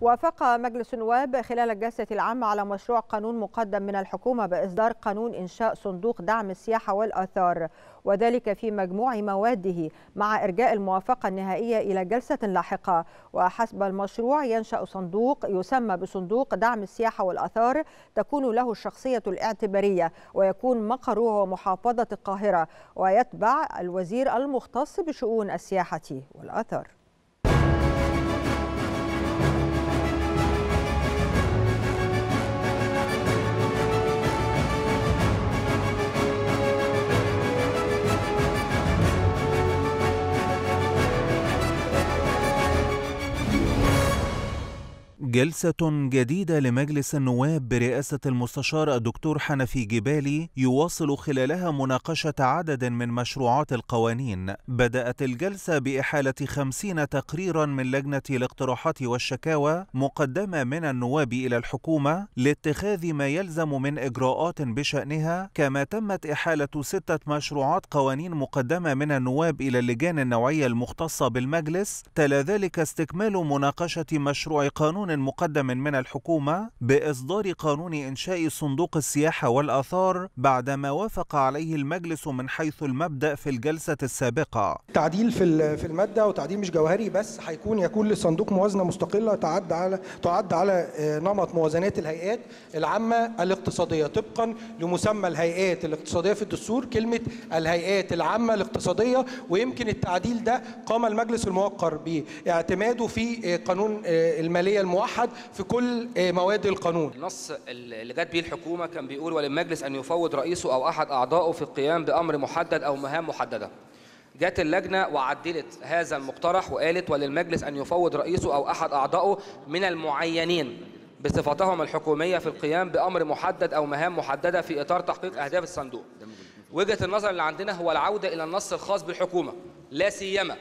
وافق مجلس النواب خلال الجلسة العامة على مشروع قانون مقدم من الحكومة بإصدار قانون إنشاء صندوق دعم السياحة والآثار وذلك في مجموع مواده مع إرجاء الموافقة النهائية إلى جلسة لاحقة وحسب المشروع ينشأ صندوق يسمى بصندوق دعم السياحة والآثار تكون له الشخصية الاعتبارية ويكون مقره محافظة القاهرة ويتبع الوزير المختص بشؤون السياحة والآثار جلسة جديدة لمجلس النواب برئاسة المستشار الدكتور حنفي جبالي يواصل خلالها مناقشة عدد من مشروعات القوانين بدأت الجلسة بإحالة خمسين تقريرا من لجنة الاقتراحات والشكاوى مقدمة من النواب إلى الحكومة لاتخاذ ما يلزم من إجراءات بشأنها كما تمت إحالة ستة مشروعات قوانين مقدمة من النواب إلى اللجان النوعية المختصة بالمجلس تلا ذلك استكمال مناقشة مشروع قانون مقدم من الحكومة بإصدار قانون إنشاء صندوق السياحة والآثار بعدما وافق عليه المجلس من حيث المبدأ في الجلسة السابقة تعديل في المادة وتعديل مش جوهري بس هيكون يكون للصندوق موازنة مستقلة تعد على تعد على آه، نمط موازنات الهيئات العامة الاقتصادية طبقا لمسمى الهيئات الاقتصادية في الدستور كلمة الهيئات العامة الاقتصادية ويمكن التعديل ده قام المجلس الموقر باعتماده في آه، قانون آه، المالية الموحد موحد في كل آه، مواد القانون النص اللي جت بيه الحكومه كان بيقول وللمجلس ان يفوض رئيسه او احد اعضائه في القيام بامر محدد او مهام محدده جت اللجنة وعدلت هذا المقترح وقالت وللمجلس أن يفوض رئيسه أو أحد أعضائه من المعينين بصفتهم الحكومية في القيام بأمر محدد أو مهام محددة في إطار تحقيق أهداف الصندوق وجهة النظر اللي عندنا هو العودة إلى النص الخاص بالحكومة لا سيما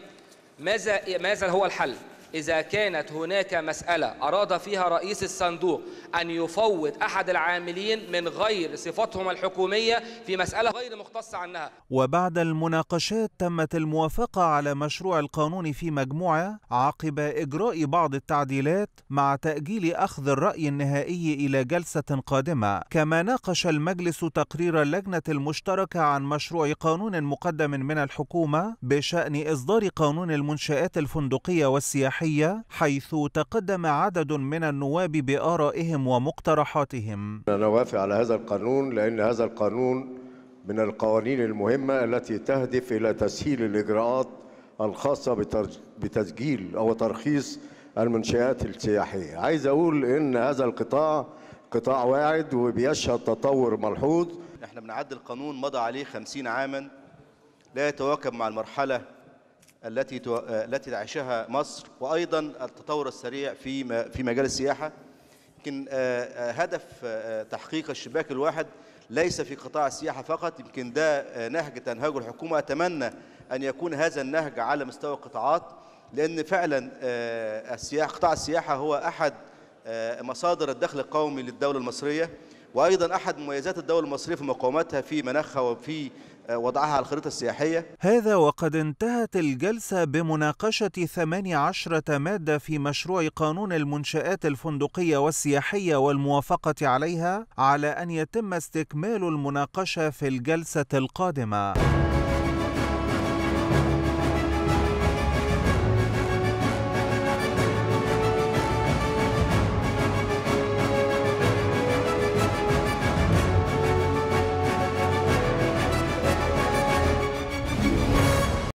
ماذا ماذا هو الحل إذا كانت هناك مسألة أراد فيها رئيس الصندوق أن يفوض أحد العاملين من غير صفتهم الحكومية في مسألة غير مختصة عنها وبعد المناقشات تمت الموافقة على مشروع القانون في مجموعة عقب إجراء بعض التعديلات مع تأجيل أخذ الرأي النهائي إلى جلسة قادمة كما ناقش المجلس تقرير اللجنة المشتركة عن مشروع قانون مقدم من الحكومة بشأن إصدار قانون المنشآت الفندقية والسياحية الصحية حيث تقدم عدد من النواب بآرائهم ومقترحاتهم أنا وافق على هذا القانون لأن هذا القانون من القوانين المهمة التي تهدف إلى تسهيل الإجراءات الخاصة بتسجيل أو ترخيص المنشآت السياحية عايز أقول إن هذا القطاع قطاع واعد وبيشهد تطور ملحوظ احنا بنعدل قانون مضى عليه 50 عاما لا يتواكب مع المرحلة التي التي تعيشها مصر وايضا التطور السريع في في مجال السياحه يمكن آه، آه، هدف آه، تحقيق الشباك الواحد ليس في قطاع السياحه فقط يمكن ده نهج تنهجه الحكومه اتمنى ان يكون هذا النهج على مستوى القطاعات لان فعلا السياحه قطاع السياحه هو احد مصادر الدخل القومي للدوله المصريه وايضا احد مميزات الدوله المصريه في مقاومتها في مناخها وفي آه، وضعها على الخريطة السياحية هذا وقد انتهت الجلسة بمناقشة 18 مادة في مشروع قانون المنشآت الفندقية والسياحية والموافقة عليها على أن يتم استكمال المناقشة في الجلسة القادمة